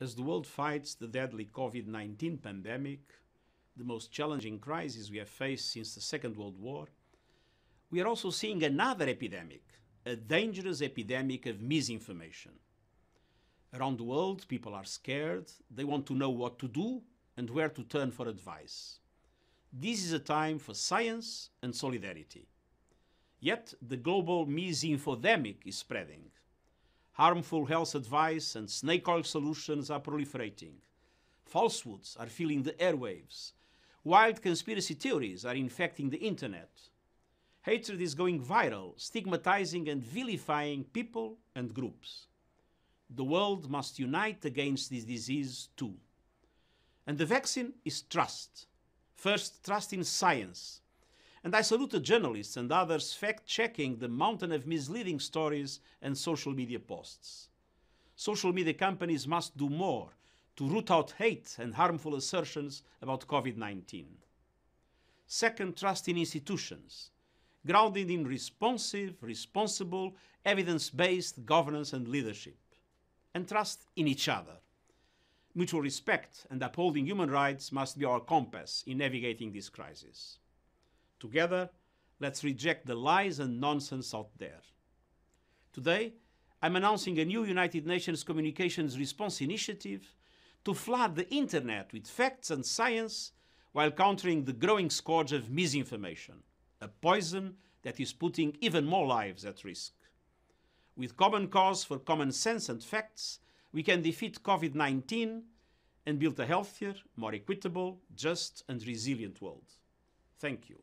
As the world fights the deadly COVID-19 pandemic, the most challenging crisis we have faced since the Second World War, we are also seeing another epidemic, a dangerous epidemic of misinformation. Around the world, people are scared, they want to know what to do and where to turn for advice. This is a time for science and solidarity. Yet the global misinfodemic is spreading. Harmful health advice and snake oil solutions are proliferating. Falsehoods are filling the airwaves. Wild conspiracy theories are infecting the internet. Hatred is going viral, stigmatizing and vilifying people and groups. The world must unite against this disease too. And the vaccine is trust. First, trust in science, and I salute the journalists and others fact-checking the mountain of misleading stories and social media posts. Social media companies must do more to root out hate and harmful assertions about COVID-19. Second, trust in institutions, grounded in responsive, responsible, evidence-based governance and leadership. And trust in each other. Mutual respect and upholding human rights must be our compass in navigating this crisis. Together, let's reject the lies and nonsense out there. Today, I'm announcing a new United Nations Communications Response Initiative to flood the internet with facts and science while countering the growing scourge of misinformation, a poison that is putting even more lives at risk. With common cause for common sense and facts, we can defeat COVID 19 and build a healthier, more equitable, just, and resilient world. Thank you.